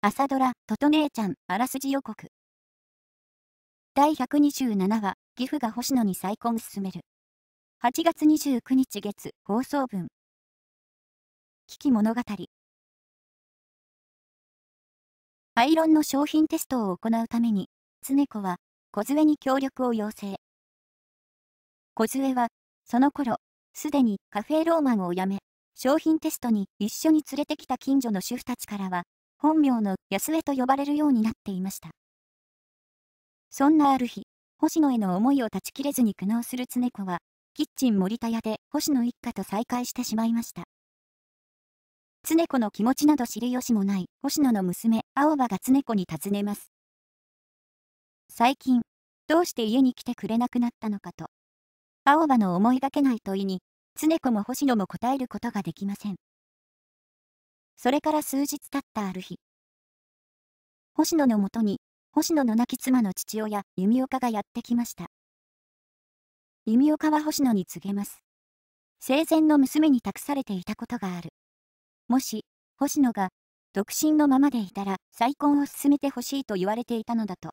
朝ドラ、とと姉ちゃん、あらすじ予告。第127話、岐阜が星野に再婚進める。8月29日月、放送分。危機物語。アイロンの商品テストを行うために、常子は、小杖に協力を要請。小杖は、その頃、すでにカフェローマンを辞め、商品テストに一緒に連れてきた近所の主婦たちからは、本名の安江と呼ばれるようになっていました。そんなある日、星野への思いを断ち切れずに苦悩する常子は、キッチン森田屋で星野一家と再会してしまいました。常子の気持ちなど知る由もない星野の娘、青葉が常子に尋ねます。最近、どうして家に来てくれなくなったのかと。青葉の思いがけない問いに、常子も星野も答えることができません。それから数日経ったある日。星野のもとに、星野の亡き妻の父親、弓岡がやってきました。弓岡は星野に告げます。生前の娘に託されていたことがある。もし、星野が、独身のままでいたら、再婚を進めてほしいと言われていたのだと。